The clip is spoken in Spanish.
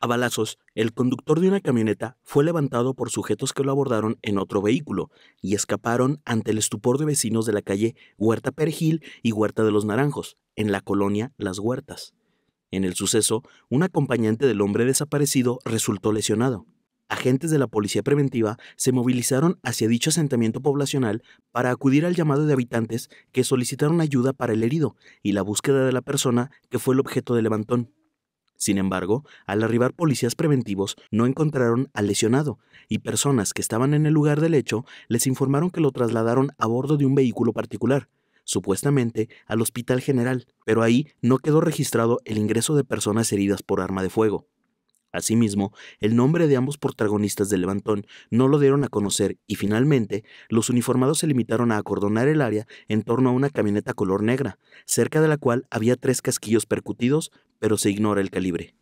A balazos, el conductor de una camioneta fue levantado por sujetos que lo abordaron en otro vehículo y escaparon ante el estupor de vecinos de la calle Huerta Perejil y Huerta de los Naranjos, en la colonia Las Huertas. En el suceso, un acompañante del hombre desaparecido resultó lesionado. Agentes de la Policía Preventiva se movilizaron hacia dicho asentamiento poblacional para acudir al llamado de habitantes que solicitaron ayuda para el herido y la búsqueda de la persona que fue el objeto del levantón. Sin embargo, al arribar policías preventivos no encontraron al lesionado y personas que estaban en el lugar del hecho les informaron que lo trasladaron a bordo de un vehículo particular, supuestamente al Hospital General, pero ahí no quedó registrado el ingreso de personas heridas por arma de fuego. Asimismo, el nombre de ambos protagonistas del levantón no lo dieron a conocer y finalmente los uniformados se limitaron a acordonar el área en torno a una camioneta color negra, cerca de la cual había tres casquillos percutidos pero se ignora el calibre.